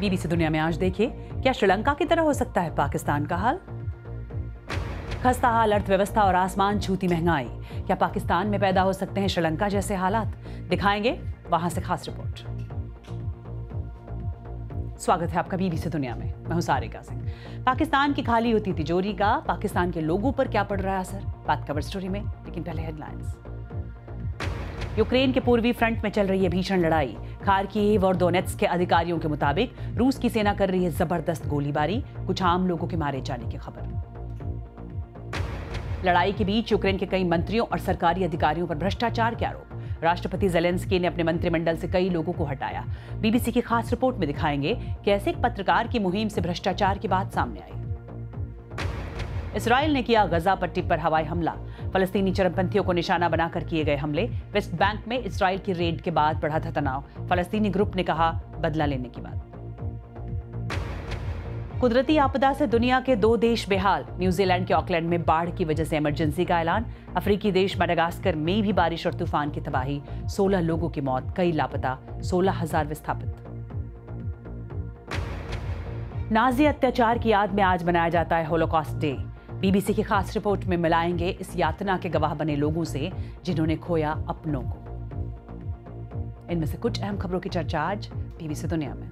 BBC दुनिया में आज देखिए क्या श्रीलंका की तरह हो सकता है पाकिस्तान का हाल खस्ता हाल अर्थव्यवस्था और आसमान छूती महंगाई क्या पाकिस्तान में पैदा हो सकते हैं श्रीलंका जैसे हालात दिखाएंगे वहां से खास रिपोर्ट स्वागत है आपका बीबीसी दुनिया में मैं हूं सारिका सिंह पाकिस्तान की खाली होती तिजोरी का पाकिस्तान के लोगों पर क्या पड़ रहा है असर बात कवर स्टोरी में लेकिन पहले हेडलाइंस यूक्रेन के पूर्वी फ्रंट में चल रही है भीषण लड़ाई खारकीव और दोनेट्स के अधिकारियों के मुताबिक रूस की सेना कर रही है जबरदस्त गोलीबारी कुछ आम लोगों के मारे जाने की खबर लड़ाई के बीच यूक्रेन के कई मंत्रियों और सरकारी अधिकारियों पर भ्रष्टाचार के आरोप राष्ट्रपति जेलेंस्की ने अपने मंत्रिमंडल से कई लोगों को हटाया बीबीसी की खास रिपोर्ट में दिखाएंगे कैसे एक पत्रकार की मुहिम से भ्रष्टाचार की बात सामने आई इसराइल ने किया गजा पट्टी पर हवाई हमला फलस्तीनी चरमपंथियों को निशाना बनाकर किए गए हमले वेस्ट बैंक में इसराइल की रेड के बाद बढ़ा था तनाव फलस्तीनी ग्रुप ने कहा बदला लेने की बात कुदरती आपदा से दुनिया के दो देश बेहाल न्यूजीलैंड के ऑकलैंड में बाढ़ की वजह से इमरजेंसी का ऐलान अफ्रीकी देश मेडागास्कर में भी बारिश और तूफान की तबाही 16 लोगों की मौत कई लापता सोलह हजार विस्थापित नाजी अत्याचार की याद में आज मनाया जाता है होलोकॉस्ट डे बीबीसी की खास रिपोर्ट में मिलाएंगे इस यातना के गवाह बने लोगों से जिन्होंने खोया अपनों को इनमें से कुछ अहम खबरों की चर्चा आज बीबीसी दुनिया में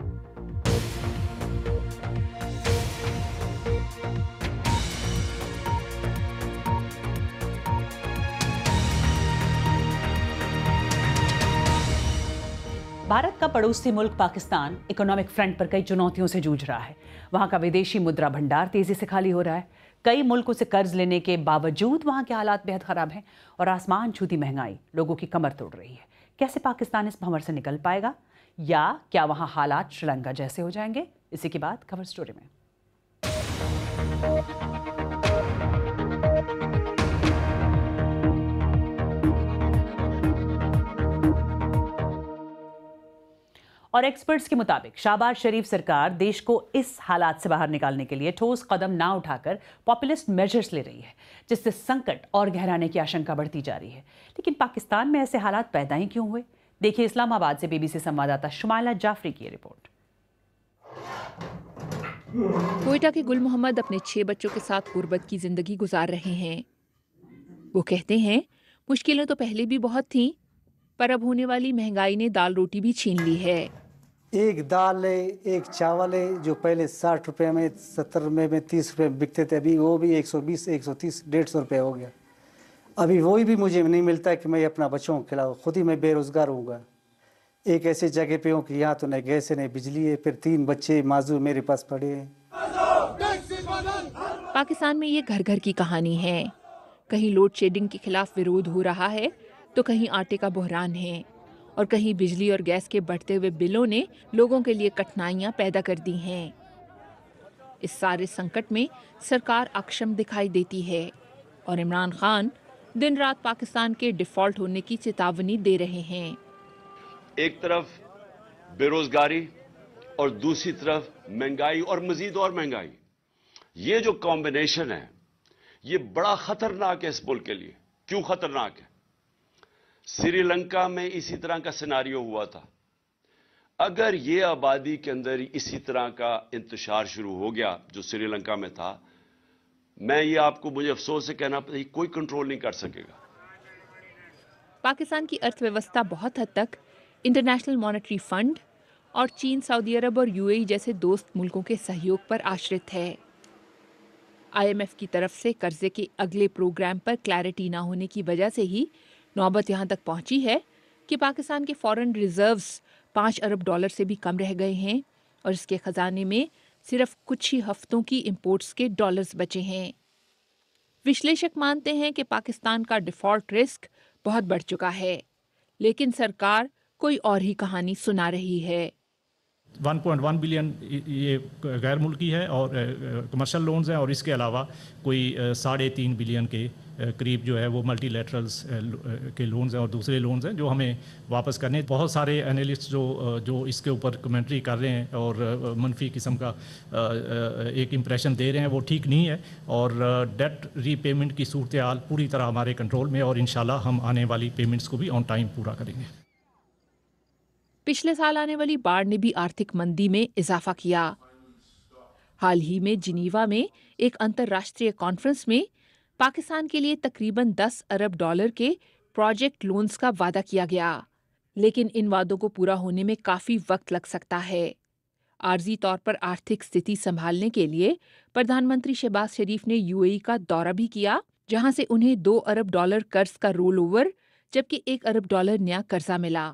भारत का पड़ोसी मुल्क पाकिस्तान इकोनॉमिक फ्रंट पर कई चुनौतियों से जूझ रहा है वहां का विदेशी मुद्रा भंडार तेजी से खाली हो रहा है कई मुल्कों से कर्ज लेने के बावजूद वहाँ के हालात बेहद ख़राब हैं और आसमान छूती महंगाई लोगों की कमर तोड़ रही है कैसे पाकिस्तान इस भंवर से निकल पाएगा या क्या वहाँ हालात श्रीलंका जैसे हो जाएंगे इसी के बाद खबर स्टोरी में और एक्सपर्ट्स के मुताबिक शाहबाज शरीफ सरकार देश को इस हालात से बाहर निकालने के लिए ठोस कदम ना उठाकर पॉपुलिस्ट मेजर्स ले रही है जिससे संकट और गहराने की आशंका बढ़ती जा रही है लेकिन पाकिस्तान में ऐसे हालात पैदा ही क्यों हुए देखिए इस्लामाबाद से बीबीसी संवाददाता शुमाला जाफरी की रिपोर्ट कोयटा के गुल मोहम्मद अपने छह बच्चों के साथ गुर्बत की जिंदगी गुजार रहे हैं वो कहते हैं मुश्किलें तो पहले भी बहुत थीं पर अब होने वाली महंगाई ने दाल रोटी भी छीन ली है एक दाल है एक चावल है जो पहले साठ रुपए में सत्तर रुपये में तीस रुपये बिकते थे अभी वो भी एक सौ बीस एक सौ तीस डेढ़ सौ रुपये हो गया अभी वही भी मुझे नहीं मिलता कि मैं अपना बच्चों को खिलाऊँ खुद ही मैं बेरोज़गार हूँगा एक ऐसे जगह पे हूँ कि यहाँ तो न गैस है न बिजली है फिर तीन बच्चे माजूर मेरे पास पड़े हैं पाकिस्तान में ये घर घर की कहानी है कहीं लोड शेडिंग के खिलाफ विरोध हो रहा है तो कहीं आटे का बहरान है और कहीं बिजली और गैस के बढ़ते हुए बिलों ने लोगों के लिए कठिनाइयां पैदा कर दी हैं इस सारे संकट में सरकार अक्षम दिखाई देती है और इमरान खान दिन रात पाकिस्तान के डिफॉल्ट होने की चेतावनी दे रहे हैं एक तरफ बेरोजगारी और दूसरी तरफ महंगाई और मजीद और महंगाई ये जो कॉम्बिनेशन है ये बड़ा खतरनाक है इस मुल्क के लिए क्यों खतरनाक है श्रीलंका में इसी तरह का सिनारियो हुआ था अगर यह आबादी के अंदर इसी तरह का इंतजार शुरू हो गया जो श्रीलंका में था मैं ये आपको मुझे अफसोस से कहना पड़ता कोई कंट्रोल नहीं कर सकेगा पाकिस्तान की अर्थव्यवस्था बहुत हद तक इंटरनेशनल मॉनेटरी फंड और चीन सऊदी अरब और यूएई e जैसे दोस्त मुल्कों के सहयोग पर आश्रित है आईएमएफ की तरफ से कर्जे के अगले प्रोग्राम पर क्लैरिटी ना होने की वजह से ही नौबत यहाँ तक पहुँची है कि पाकिस्तान के फॉरेन रिजर्व्स पाँच अरब डॉलर से भी कम रह गए हैं और इसके ख़जाने में सिर्फ कुछ ही हफ्तों की इम्पोर्ट्स के डॉलर्स बचे हैं विश्लेषक मानते हैं कि पाकिस्तान का डिफॉल्ट रिस्क बहुत बढ़ चुका है लेकिन सरकार कोई और ही कहानी सुना रही है 1.1 बिलियन ये गैर मुल्की है और कमर्शियल लोन्स हैं और इसके अलावा कोई साढ़े तीन बिलियन के करीब जो है वो मल्टी लेटरल्स के लोन्स हैं और दूसरे लोन्स हैं जो हमें वापस करने बहुत सारे एनालिस्ट जो जो इसके ऊपर कमेंट्री कर रहे हैं और मनफी किस्म का एक इम्प्रेशन दे रहे हैं वो ठीक नहीं है और डेट रीपेमेंट की सूरत हाल पूरी तरह हमारे कंट्रोल में और इन हम आने वाली पेमेंट्स को भी ऑन टाइम पूरा करेंगे पिछले साल आने वाली बाढ़ ने भी आर्थिक मंदी में इजाफा किया हाल ही में जिनीवा में एक अंतर्राष्ट्रीय कॉन्फ्रेंस में पाकिस्तान के लिए तकरीबन 10 अरब डॉलर के प्रोजेक्ट लोन्स का वादा किया गया लेकिन इन वादों को पूरा होने में काफी वक्त लग सकता है आर्जी तौर पर आर्थिक स्थिति संभालने के लिए प्रधानमंत्री शहबाज शरीफ ने यूएई का दौरा भी किया जहां से उन्हें दो अरब डॉलर कर्ज का रोल ओवर जबकि एक अरब डॉलर नया कर्जा मिला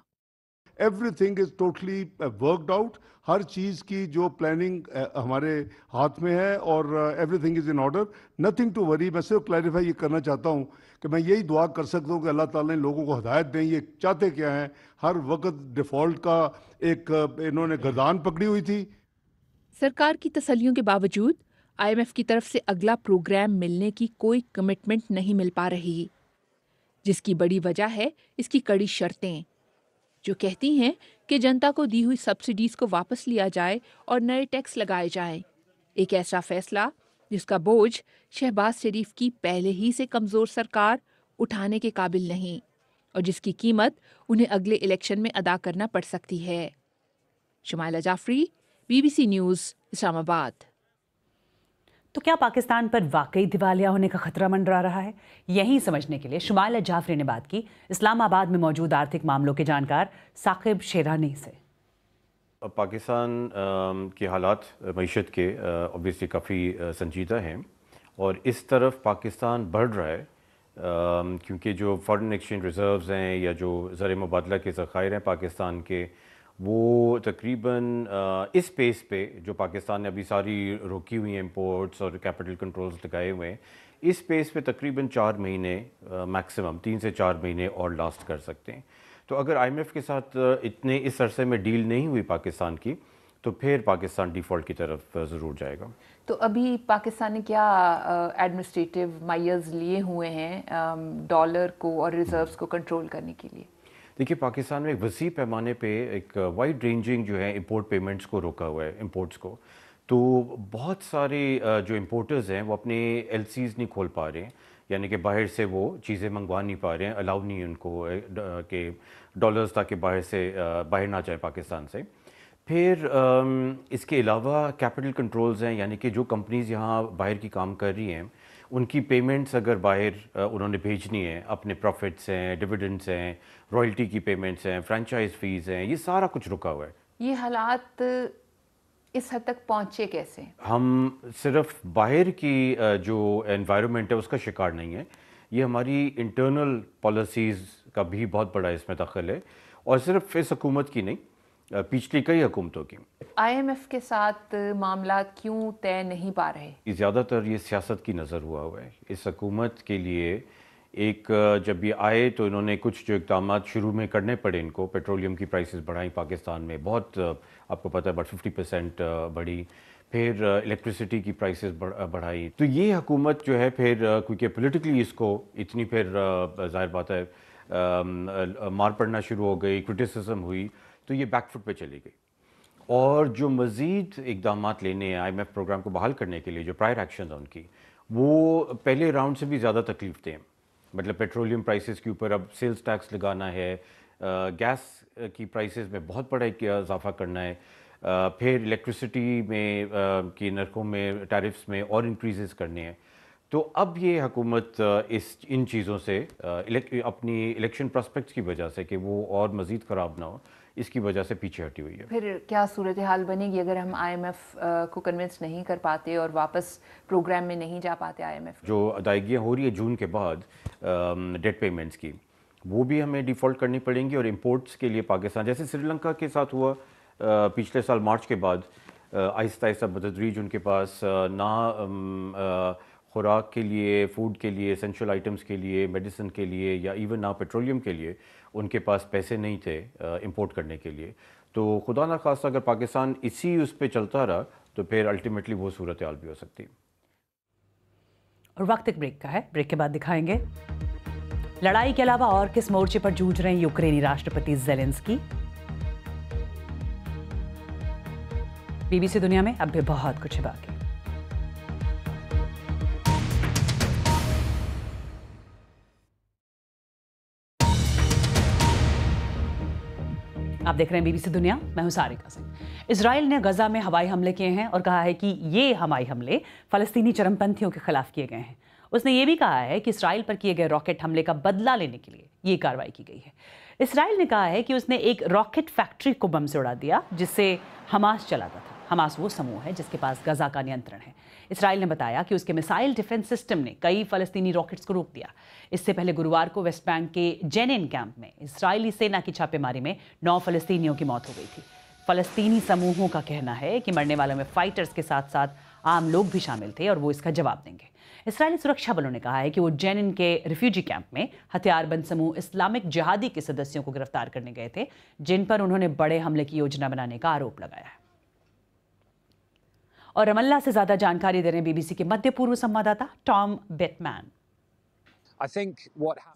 everything is totally worked out हर चीज़ की जो प्लानिंग uh, हमारे हाथ में है और everything is in order nothing to worry मैं सिर्फ क्लैरिफाई ये करना चाहता हूँ कि मैं यही दुआ कर सकता हूँ कि अल्लाह ताला ने लोगों को हदायत दें ये चाहते क्या हैं हर वक्त डिफ़ॉल्ट का एक uh, इन्होंने गर्दान पकड़ी हुई थी सरकार की तसलियों के बावजूद आईएमएफ की तरफ से अगला प्रोग्राम मिलने की कोई कमिटमेंट नहीं मिल पा रही जिसकी बड़ी वजह है इसकी कड़ी शर्तें जो कहती हैं कि जनता को दी हुई सब्सिडीज को वापस लिया जाए और नए टैक्स लगाए जाएं। एक ऐसा फैसला जिसका बोझ शहबाज शरीफ की पहले ही से कमज़ोर सरकार उठाने के काबिल नहीं और जिसकी कीमत उन्हें अगले इलेक्शन में अदा करना पड़ सकती है शुमाला जाफरी बीबीसी न्यूज़ इस्लामाबाद तो क्या पाकिस्तान पर वाकई दिवालिया होने का खतरा मंडरा रहा है यही समझने के लिए शुमाल जाफरी ने बात की इस्लामाबाद में मौजूद आर्थिक मामलों के जानकार साकिब शेरानी से पाकिस्तान के हालात मीशत के ऑबियसली काफ़ी संजीदा हैं और इस तरफ पाकिस्तान बढ़ रहा है क्योंकि जो फॉरेन एक्सचेंज रिज़र्व्स हैं या जो ज़र मुबादला के ज़ख़ायर हैं पाकिस्तान के वो तकरीबन इस पेस पे जो पाकिस्तान ने अभी सारी रोकी हुई इम्पोर्ट्स और कैपिटल कंट्रोल्स लगाए हुए हैं इस पेस पे तकरीबन चार महीने मैक्सिमम तीन से चार महीने और लास्ट कर सकते हैं तो अगर आईएमएफ के साथ इतने इस अरसे में डील नहीं हुई पाकिस्तान की तो फिर पाकिस्तान डिफ़ॉल्ट की तरफ ज़रूर जाएगा तो अभी पाकिस्तान ने क्या एडमिनिस्ट्रेटिव मायर्स लिए हुए हैं डॉलर को और रिजर्व्स को कंट्रोल करने के लिए देखिए पाकिस्तान में एक वसी पैमाने पे एक वाइड रेंजिंग जो है इंपोर्ट पेमेंट्स को रोका हुआ है इम्पोर्ट्स को तो बहुत सारे जो इम्पोर्टर्स हैं वो अपने एल नहीं खोल पा रहे हैं यानी कि बाहर से वो चीज़ें मंगवा नहीं पा रहे हैं अलाउ नहीं उनको के डॉलर्स ताकि बाहर से बाहर ना जाए पाकिस्तान से फिर इसके अलावा कैपिटल कंट्रोल्स हैं यानी कि जो कंपनीज़ यहाँ बाहर की काम कर रही हैं उनकी पेमेंट्स अगर बाहर उन्होंने भेजनी है अपने प्रॉफिट्स हैं डिविडेंड्स हैं रॉयल्टी की पेमेंट्स हैं फ्रेंचाइज फ़ीस हैं ये सारा कुछ रुका हुआ है ये हालात इस हद तक पहुँचे कैसे हम सिर्फ बाहर की जो एनवायरनमेंट है उसका शिकार नहीं है ये हमारी इंटरनल पॉलिसीज़ का भी बहुत बड़ा इसमें दखल है और सिर्फ इस हकूमत की नहीं पिछली कई हुकूमतों की आईएमएफ के साथ मामला क्यों तय नहीं पा रहे ज़्यादातर ये सियासत की नज़र हुआ हुआ है इस हकूमत के लिए एक जब ये आए तो इन्होंने कुछ जो इकदाम शुरू में करने पड़े इनको पेट्रोलियम की प्राइसेस बढ़ाई पाकिस्तान में बहुत आपको पता है बट फिफ्टी परसेंट बढ़ी फिर इलेक्ट्रिसिटी की प्राइसेस बढ़ाई तो ये हकूमत जो है फिर क्योंकि पोलिटिकली इसको इतनी फिर जाहिर बात है मार पड़ना शुरू हो गई क्रिटिसिज्म हुई तो ये बैकफुट पे चली गई और जो मज़ीद इकदाम लेने आई एम एफ प्रोग्राम को बहाल करने के लिए जो प्रायर एक्शन है उनकी वो पहले राउंड से भी ज़्यादा तकलीफ दें मतलब पेट्रोलियम प्राइसेस के ऊपर अब सेल्स टैक्स लगाना है गैस की प्राइसेस में बहुत बड़ा इजाफा करना है फिर इलेक्ट्रिसिटी में की नरकों में टैरिफ्स में और इंक्रीजेस करने हैं तो अब ये हुकूमत इस इन चीज़ों से अपनी इलेक्शन प्रॉस्पेक्ट्स की वजह से कि वो और मज़ीद ख़राब ना हो इसकी वजह से पीछे हटी हुई है फिर क्या सूरत हाल बनेगी अगर हम आईएमएफ को कन्विंस नहीं कर पाते और वापस प्रोग्राम में नहीं जा पाते आईएमएफ जो अदायगियाँ हो रही है जून के बाद डेट पेमेंट्स की वो भी हमें डिफ़ॉल्ट करनी पड़ेंगी और इम्पोर्ट्स के लिए पाकिस्तान जैसे श्रीलंका के साथ हुआ पिछले साल मार्च के बाद आहिस्ता आहिस्ता बदतरीज उनके पास ना खुराक के लिए फ़ूड के लिए एसेंशियल आइटम्स के लिए मेडिसिन के लिए या इवन ना पेट्रोलियम के लिए उनके पास पैसे नहीं थे इम्पोर्ट uh, करने के लिए तो खुदा ना खास अगर पाकिस्तान इसी उस पर चलता रहा तो फिर अल्टीमेटली वो सूरत हाल भी हो सकती और वक्त एक ब्रेक का है ब्रेक के बाद दिखाएंगे लड़ाई के अलावा और किस मोर्चे पर जूझ रहे हैं यूक्रेनी राष्ट्रपति जेलेंसकी बीबीसी दुनिया में अब भी बहुत कुछ है बाकी आप देख रहे हैं बीबीसी दुनिया मैं हूं सारिका सिंह इसराइल ने गजा में हवाई हमले किए हैं और कहा है कि ये हवाई हमले फलस्तीनी चरमपंथियों के खिलाफ किए गए हैं उसने ये भी कहा है कि इसराइल पर किए गए रॉकेट हमले का बदला लेने के लिए ये कार्रवाई की गई है इसराइल ने कहा है कि उसने एक रॉकेट फैक्ट्री को बम से उड़ा दिया जिससे हमास चलाता था हमास वो समूह है जिसके पास गजा का नियंत्रण है इसराइल ने बताया कि उसके मिसाइल डिफेंस सिस्टम ने कई फलस्तीनी रॉकेट्स को रोक दिया इससे पहले गुरुवार को वेस्ट बैंक के जेनिन कैंप में इसराइली सेना की छापेमारी में नौ फलस्तीनियों की मौत हो गई थी फलस्तीनी समूहों का कहना है कि मरने वालों में फाइटर्स के साथ साथ आम लोग भी शामिल थे और वो इसका जवाब देंगे इसराइली सुरक्षा बलों ने कहा है कि वो जेनिन के रिफ्यूजी कैंप में हथियारबंद समूह इस्लामिक जिहादी के सदस्यों को गिरफ्तार करने गए थे जिन पर उन्होंने बड़े हमले की योजना बनाने का आरोप लगाया है और रमल्ला से ज्यादा जानकारी दे रहे हैं बीबीसी के मध्य पूर्व संवाददाता टॉम बेटमैन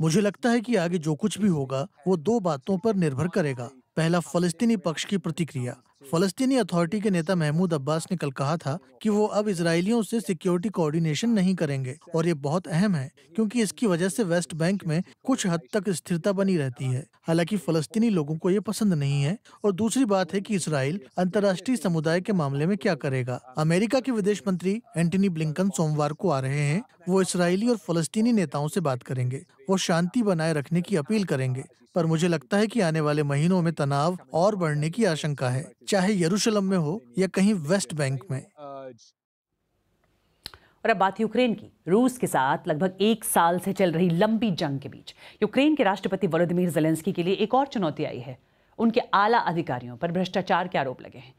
मुझे लगता है कि आगे जो कुछ भी होगा वो दो बातों पर निर्भर करेगा पहला फलस्तीनी पक्ष की प्रतिक्रिया फलस्तीनी अथॉरिटी के नेता महमूद अब्बास ने कल कहा था कि वो अब इसराइलियों से सिक्योरिटी कोऑर्डिनेशन नहीं करेंगे और ये बहुत अहम है क्योंकि इसकी वजह से वेस्ट बैंक में कुछ हद तक स्थिरता बनी रहती है हालांकि फलस्तीनी लोगों को ये पसंद नहीं है और दूसरी बात है कि इसराइल अंतर्राष्ट्रीय समुदाय के मामले में क्या करेगा अमेरिका के विदेश मंत्री एंटनी ब्लिंकन सोमवार को आ रहे हैं वो इसराइली और फलस्तीनी नेताओं से बात करेंगे वो शांति बनाए रखने की अपील करेंगे पर मुझे लगता है कि आने वाले महीनों में तनाव और बढ़ने की आशंका है चाहे यरूशलम में हो या कहीं वेस्ट बैंक में और अब बात यूक्रेन की रूस के साथ लगभग एक साल से चल रही लंबी जंग के बीच यूक्रेन के राष्ट्रपति वलोदिमिर जेलेंस्की के लिए एक और चुनौती आई है उनके आला अधिकारियों पर भ्रष्टाचार के आरोप लगे हैं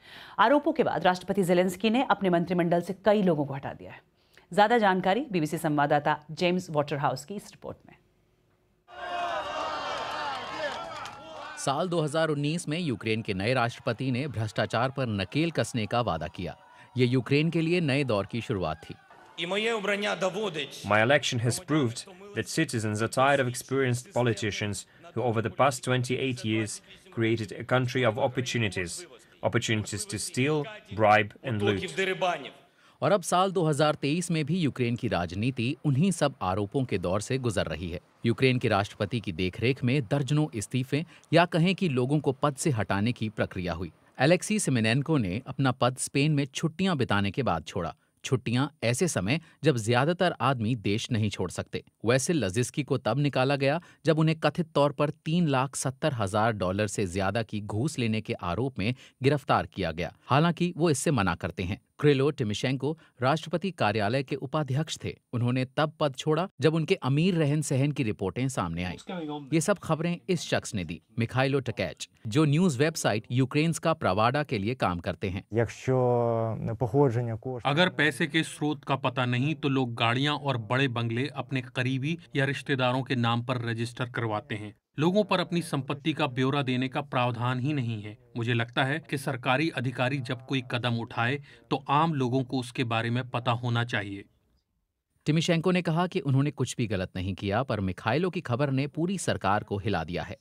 आरोपों के बाद राष्ट्रपति जेलेंस्की ने अपने मंत्रिमंडल से कई लोगों को हटा दिया है ज्यादा जानकारी बीबीसी संवाददाता जेम्स वाटरहाउस हाउस की इस रिपोर्ट में साल 2019 में यूक्रेन के नए राष्ट्रपति ने भ्रष्टाचार पर नकेल कसने का वादा किया ये यूक्रेन के लिए नए दौर की शुरुआत थी my election politicians over the past और अब साल 2023 में भी यूक्रेन की राजनीति उन्हीं सब आरोपों के दौर से गुजर रही है यूक्रेन के राष्ट्रपति की देखरेख में दर्जनों इस्तीफे या कहें कि लोगों को पद से हटाने की प्रक्रिया हुई एलेक्सी सिमेनेनको ने अपना पद स्पेन में छुट्टियां बिताने के बाद छोड़ा छुट्टियां ऐसे समय जब ज्यादातर आदमी देश नहीं छोड़ सकते वैसे लजिस्की को तब निकाला गया जब उन्हें कथित तौर पर तीन लाख सत्तर हजार डॉलर से ज्यादा की घूस लेने के आरोप में गिरफ्तार किया गया हालांकि वो इससे मना करते हैं क्रिलो टिमिशेंको राष्ट्रपति कार्यालय के उपाध्यक्ष थे उन्होंने तब पद छोड़ा जब उनके अमीर रहन सहन की रिपोर्टें सामने आई ये सब खबरें इस शख्स ने दी मिखाइलो टकैच जो न्यूज वेबसाइट यूक्रेन का प्रवाडा के लिए काम करते हैं अगर पैसे के स्रोत का पता नहीं तो लोग गाड़ियां और बड़े बंगले अपने करीबी या रिश्तेदारों के नाम पर रजिस्टर करवाते हैं लोगों पर अपनी संपत्ति का ब्यौरा देने का प्रावधान ही नहीं है मुझे लगता है कि सरकारी अधिकारी जब कोई कदम उठाए तो आम लोगों को उसके बारे में पता होना चाहिए टिमिशेंको ने कहा कि उन्होंने कुछ भी गलत नहीं किया पर मिखाइलो की खबर ने पूरी सरकार को हिला दिया है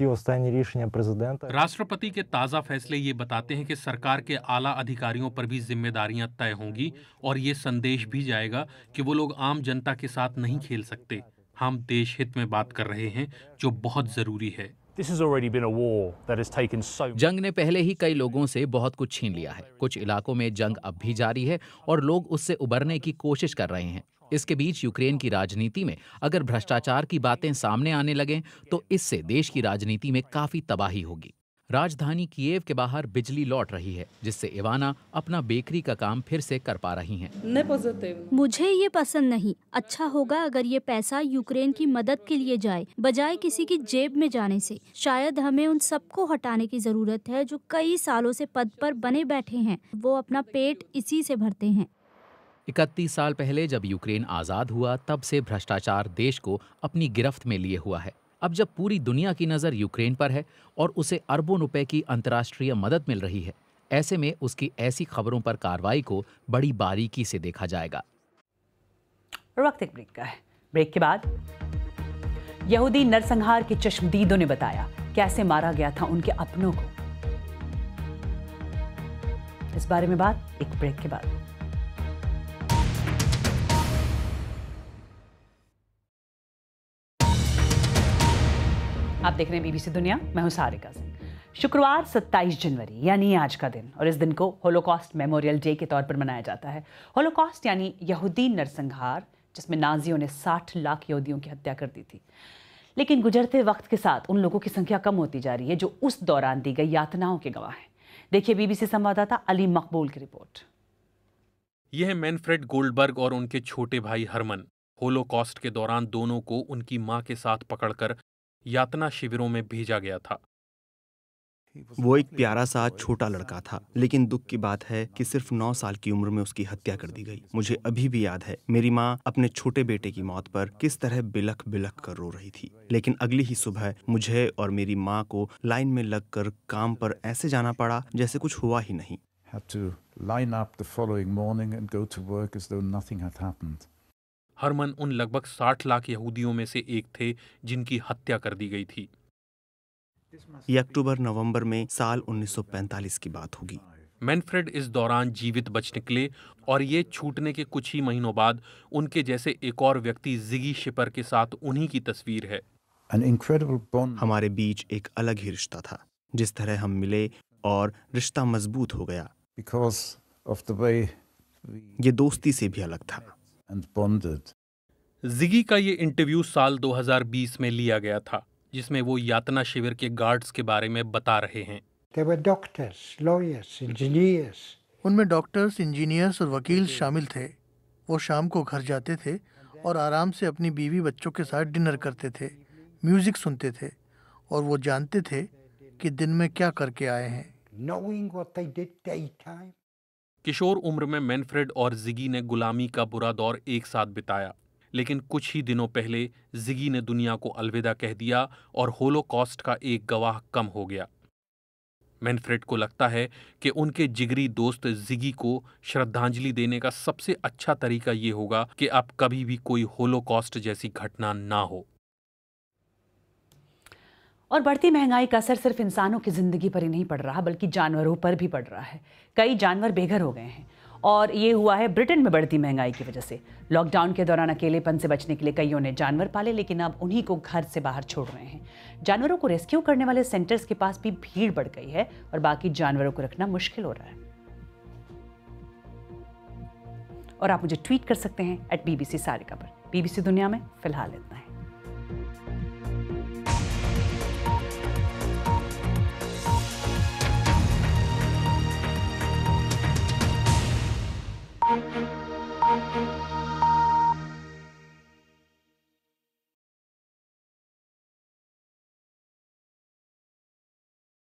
राष्ट्रपति के ताज़ा फैसले ये बताते हैं कि सरकार के आला अधिकारियों पर भी जिम्मेदारियां तय होंगी और ये संदेश भी जाएगा कि वो लोग आम जनता के साथ नहीं खेल सकते हम देश हित में बात कर रहे हैं जो बहुत ज़रूरी है जंग ने पहले ही कई लोगों से बहुत कुछ छीन लिया है कुछ इलाकों में जंग अब भी जारी है और लोग उससे उबरने की कोशिश कर रहे हैं इसके बीच यूक्रेन की राजनीति में अगर भ्रष्टाचार की बातें सामने आने लगें तो इससे देश की राजनीति में काफी तबाही होगी राजधानी कीव के बाहर बिजली लौट रही है जिससे इवाना अपना बेकरी का काम फिर से कर पा रही हैं। मुझे ये पसंद नहीं अच्छा होगा अगर ये पैसा यूक्रेन की मदद के लिए जाए बजाय किसी की जेब में जाने से शायद हमें उन सबको हटाने की जरूरत है जो कई सालों से पद पर बने बैठे हैं वो अपना पेट इसी से भरते हैं इकतीस साल पहले जब यूक्रेन आज़ाद हुआ तब से भ्रष्टाचार देश को अपनी गिरफ्त में लिए हुआ है अब जब पूरी दुनिया की नज़र यूक्रेन पर है और उसे अरबों रुपए की अंतर्राष्ट्रीय मदद मिल रही है ऐसे में उसकी ऐसी खबरों पर कार्रवाई को बड़ी बारीकी से देखा जाएगा वक्त एक ब्रेक का है ब्रेक के बाद यहूदी नरसंहार के चश्मदीदों ने बताया कैसे मारा गया था उनके अपनों को इस बारे में बात एक ब्रेक के बाद आप देख रहे हैं बीबीसी दुनिया मैं हूं सारिका सिंह शुक्रवार 27 जनवरी यानी आज का दिन और इस दिन को होलोकॉस्ट मेमोरियल डे के तौर पर मनाया जाता है होलोकॉस्ट यानी यहूदी नरसंहार जिसमें नाजियों ने 60 लाख यहूदियों की हत्या कर दी थी लेकिन गुजरते वक्त के साथ उन लोगों की संख्या कम होती जा रही है जो उस दौरान दी गई यातनाओं के गवाह हैं देखिए बीबीसी संवाददाता अली मकबूल की रिपोर्ट यह मैनफ्रेड गोल्डबर्ग और उनके छोटे भाई हरमन होलोकॉस्ट के दौरान दोनों को उनकी मां के साथ पकड़कर यातना शिविरों में भेजा गया था वो एक प्यारा सा छोटा लड़का था लेकिन दुख की बात है कि सिर्फ नौ साल की उम्र में उसकी हत्या कर दी गई मुझे अभी भी याद है मेरी माँ अपने छोटे बेटे की मौत पर किस तरह बिलख बिलख कर रो रही थी लेकिन अगली ही सुबह मुझे और मेरी माँ को लाइन में लग कर काम पर ऐसे जाना पड़ा जैसे कुछ हुआ ही नहीं हरमन उन लगभग साठ लाख यहूदियों में से एक थे जिनकी हत्या कर दी गई थी ये अक्टूबर नवंबर में साल 1945 की बात होगी मैनफ्रेड इस दौरान जीवित बच निकले और ये छूटने के कुछ ही महीनों बाद उनके जैसे एक और व्यक्ति जिगी शिपर के साथ उन्हीं की तस्वीर है हमारे बीच एक अलग ही रिश्ता था जिस तरह हम मिले और रिश्ता मजबूत हो गया ये दोस्ती से भी अलग था and bonded. जिगी का ये इंटरव्यू साल 2020 में लिया गया था जिसमें वो यातना शिविर के गार्ड्स के बारे में बता रहे हैं There were doctors, lawyers, engineers. उनमें डॉक्टर्स इंजीनियर्स और वकील शामिल थे वो शाम को घर जाते थे और आराम से अपनी बीवी बच्चों के साथ डिनर करते थे म्यूजिक सुनते थे और वो जानते थे कि दिन में क्या करके आए हैं किशोर उम्र में मैनफ्रेड और जिगी ने गुलामी का बुरा दौर एक साथ बिताया लेकिन कुछ ही दिनों पहले जिगी ने दुनिया को अलविदा कह दिया और होलोकॉस्ट का एक गवाह कम हो गया मैनफ्रेड को लगता है कि उनके जिगरी दोस्त जिगी को श्रद्धांजलि देने का सबसे अच्छा तरीका ये होगा कि अब कभी भी कोई होलोकॉस्ट जैसी घटना ना हो और बढ़ती महंगाई का असर सिर्फ इंसानों की ज़िंदगी पर ही नहीं पड़ रहा बल्कि जानवरों पर भी पड़ रहा है कई जानवर बेघर हो गए हैं और ये हुआ है ब्रिटेन में बढ़ती महंगाई की वजह से लॉकडाउन के दौरान अकेलेपन से बचने के लिए कईयों ने जानवर पाले लेकिन अब उन्हीं को घर से बाहर छोड़ रहे हैं जानवरों को रेस्क्यू करने वाले सेंटर्स के पास भी भीड़ बढ़ गई है और बाकी जानवरों को रखना मुश्किल हो रहा है और आप मुझे ट्वीट कर सकते हैं एट बीबीसी सारिका पर बीबीसी दुनिया में फिलहाल इतना है